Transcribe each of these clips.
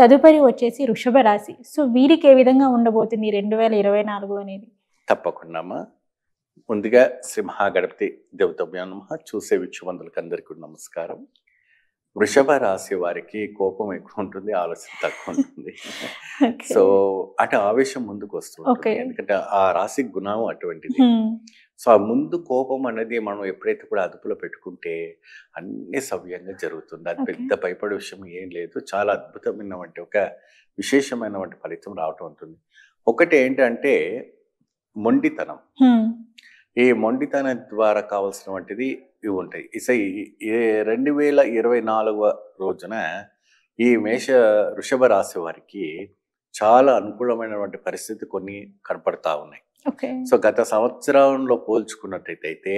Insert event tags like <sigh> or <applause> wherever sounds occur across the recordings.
తదుపరి వచ్చేసి వృషభ రాశి సో వీరికి ఏ విధంగా ఉండబోతుంది రెండు వేల ఇరవై నాలుగు అనేది తప్పకుండా ముందుగా సింహ గణపతి దేవతభ్యానమ చూసే విక్షుబంధులకు అందరికీ నమస్కారం వృషభ రాశి వారికి కోపం ఎక్కువ ఉంటుంది ఆలోచన తక్కువ ఉంటుంది <laughs> సో అటు ఆవేశం ముందుకు వస్తుంది ఎందుకంటే ఆ రాశి గుణం అటువంటిది hmm. సో ఆ ముందు కోపం అనేది మనం ఎప్పుడైతే కూడా అదుపులో పెట్టుకుంటే అన్ని సవ్యంగా జరుగుతుంది అది పెద్ద భయపడే విషయం ఏం లేదు చాలా అద్భుతమైన వంటి ఒక విశేషమైన వంటి ఫలితం రావటం ఉంటుంది ఒకటి ఏంటంటే మొండితనం hmm. ఈ మొండితనం ద్వారా కావలసినటువంటిది ఇవి ఉంటాయి ఇసై రెండు వేల ఇరవై నాలుగవ రోజున ఈ మేష వృషభ రాశి వారికి చాలా అనుకూలమైనటువంటి పరిస్థితి కొన్ని కనపడతా ఉన్నాయి సో గత సంవత్సరంలో పోల్చుకున్నట్టయితే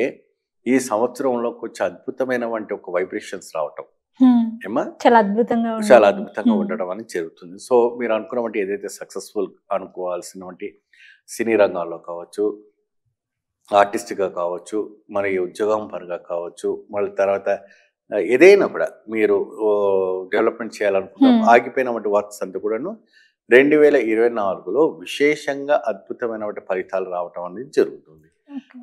ఈ సంవత్సరంలో కొంచెం అద్భుతమైనటువంటి ఒక వైబ్రేషన్స్ రావటం చాలా అద్భుతంగా చాలా అద్భుతంగా ఉండడం అనేది జరుగుతుంది సో మీరు అనుకున్నటువంటి ఏదైతే సక్సెస్ఫుల్ అనుకోవాల్సినటువంటి సినీ రంగాల్లో కావచ్చు ఆర్టిస్ట్గా కావచ్చు మరి ఉద్యోగం పరంగా కావచ్చు మళ్ళీ తర్వాత ఏదైనా కూడా మీరు డెవలప్మెంట్ చేయాలనుకుంటాం ఆగిపోయినటువంటి వర్క్స్ అంతా కూడాను రెండు వేల ఇరవై నాలుగులో విశేషంగా అద్భుతమైన ఫలితాలు రావటం అనేది జరుగుతుంది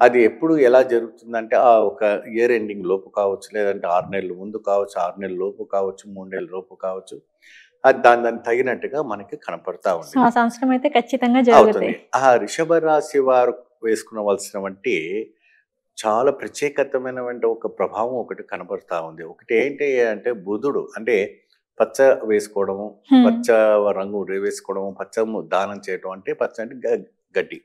అది ఎప్పుడు ఎలా జరుగుతుందంటే ఆ ఒక ఇయర్ ఎండింగ్ లోపు కావచ్చు లేదంటే ఆరు నెలల ముందు కావచ్చు ఆరు నెలల లోపు కావచ్చు మూడు నెలల లోపు కావచ్చు అది దాని దాన్ని తగినట్టుగా మనకి కనపడతా ఉంది ఖచ్చితంగా అవుతుంది ఆ రిషభ రాశి వారు వేసుకునవలసినవంటి చాలా ప్రత్యేకతమైనటువంటి ఒక ప్రభావం ఒకటి కనబడతా ఉంది ఒకటి ఏంటి అంటే బుధుడు అంటే పచ్చ వేసుకోవడము పచ్చ రంగు వేసుకోవడము పచ్చ దానం చేయడం అంటే పచ్చ అంటే గడ్డి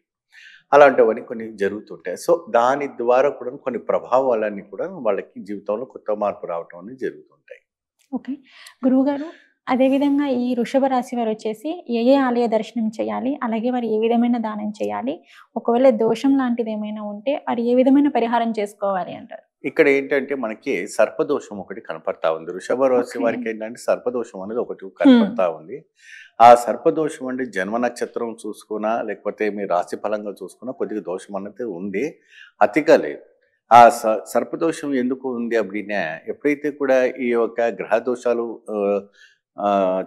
అలాంటివన్నీ కొన్ని జరుగుతుంటాయి సో దాని ద్వారా కూడా కొన్ని ప్రభావాలన్నీ కూడా వాళ్ళకి జీవితంలో కొత్త మార్పు రావటం అనేది జరుగుతుంటాయి ఓకే గురువుగారు అదేవిధంగా ఈ వృషభ రాశి వారు వచ్చేసి ఏ ఏ ఆలయ దర్శనం చేయాలి అలాగే వారు ఏ విధమైన దానం చేయాలి ఒకవేళ దోషం లాంటిది ఏమైనా ఉంటే వారు ఏ విధమైన పరిహారం చేసుకోవాలి అంటారు ఇక్కడ ఏంటంటే మనకి సర్పదోషం ఒకటి కనపడతా ఉంది వృషభ రాశి వారికి ఏంటంటే సర్పదోషం అనేది ఒకటి కనపడతా ఉంది ఆ సర్పదోషం అంటే జన్మ నక్షత్రం చూసుకున్నా లేకపోతే మీ రాశి ఫలంగా చూసుకున్నా కొద్దిగా దోషం అనేది ఉంది అతిగా లేదు ఆ సర్పదోషం ఎందుకు ఉంది అప్పుడినా ఎప్పుడైతే కూడా ఈ యొక్క గ్రహ దోషాలు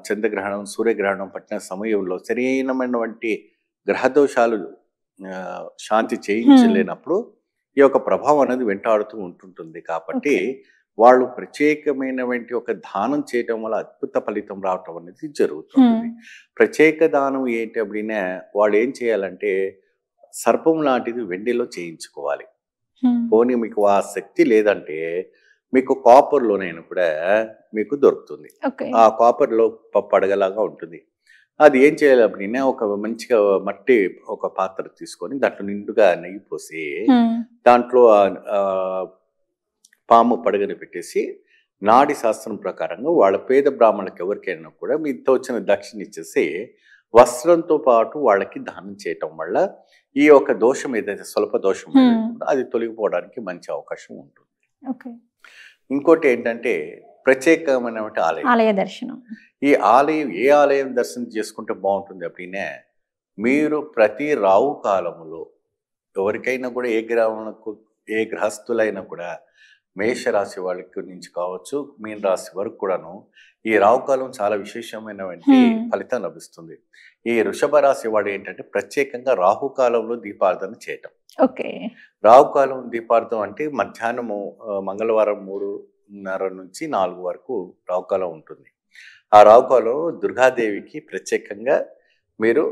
చంద్రగ్రహణం సూర్యగ్రహణం పట్టిన సమయంలో సరైనమైనటువంటి గ్రహదోషాలు శాంతి చేయించలేనప్పుడు ఈ యొక్క ప్రభావం అనేది వెంటాడుతూ ఉంటుంటుంది కాబట్టి వాళ్ళు ప్రత్యేకమైనటువంటి ఒక దానం చేయటం వల్ల అద్భుత ఫలితం రావటం అనేది జరుగుతుంది ప్రత్యేక దానం ఏంటి అప్పుడైనా వాళ్ళు ఏం చేయాలంటే సర్పం లాంటిది వెండిలో చేయించుకోవాలి పోనీ మీకు ఆ శక్తి లేదంటే మీకు కాపర్ కూడా మీకు దొరుకుతుంది ఆ కాపర్ లో పడగలాగా ఉంటుంది అది ఏం చేయాలి అప్పుడైనా ఒక మంచిగా మట్టి ఒక పాత్ర తీసుకొని దాంట్లో నిండుగా నెయ్యి పోసి దాంట్లో పాము పడగని పెట్టేసి నాడి శాస్త్రం ప్రకారంగా వాళ్ళ పేద బ్రాహ్మణులకు ఎవరికైనా కూడా మీతో వచ్చిన దక్షిణ ఇచ్చేసి వస్త్రంతో పాటు వాళ్ళకి దానం చేయటం వల్ల ఈ యొక్క దోషం ఏదైతే స్వల్ప దోషం అది తొలగిపోవడానికి మంచి అవకాశం ఉంటుంది ఇంకోటి ఏంటంటే ప్రత్యేకమైన ఆలయం ఆలయ దర్శనం ఈ ఆలయం ఏ ఆలయం దర్శనం చేసుకుంటే బాగుంటుంది అప్పుడే మీరు ప్రతి రావు కాలములో ఎవరికైనా కూడా ఏ గ్రామంకు ఏ గ్రహస్థులైనా కూడా మేషరాశి వాళ్ళకి నుంచి కావచ్చు మీన రాశి వరకు కూడాను ఈ రావుకాలం చాలా విశేషమైనటువంటి ఫలితం లభిస్తుంది ఈ వృషభ రాశి వాడు ఏంటంటే ప్రత్యేకంగా రాహుకాలంలో దీపార్థన చేయటం ఓకే రావు కాలం దీపార్థం అంటే మధ్యాహ్నము మంగళవారం మూడున్నర నుంచి నాలుగు వరకు రావు కాలం ఉంటుంది ఆ రావు కాలం దుర్గాదేవికి ప్రత్యేకంగా మీరు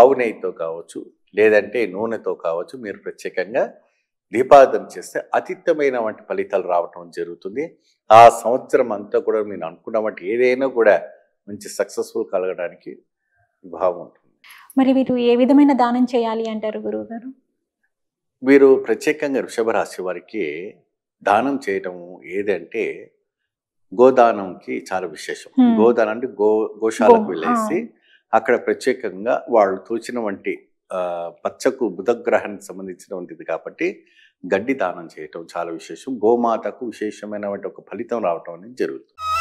ఆవు నెయ్యితో కావచ్చు లేదంటే నూనెతో కావచ్చు మీరు ప్రత్యేకంగా దీపార్థన చేస్తే అతిత్తమైన వంటి ఫలితాలు రావటం జరుగుతుంది ఆ సంవత్సరం అంతా కూడా నేను అనుకున్న వంటి ఏదైనా కూడా మంచి సక్సెస్ఫుల్ కలగడానికి భావం ఉంటుంది మరి మీరు ఏ విధమైన దానం చేయాలి అంటారు గారు మీరు ప్రత్యేకంగా వృషభ రాశి వారికి దానం చేయటం ఏదంటే గోదానంకి చాలా విశేషం గోదానం అంటే గో గోశాలకు వెళ్ళేసి అక్కడ ప్రత్యేకంగా వాళ్ళు తోచిన వంటి పచ్చకు బుధగ్రహానికి సంబంధించిన వంటిది కాబట్టి గడ్డి దానం చేయటం చాలా విశేషం గోమాతకు విశేషమైనటువంటి ఒక ఫలితం రావటం అనేది జరుగుతుంది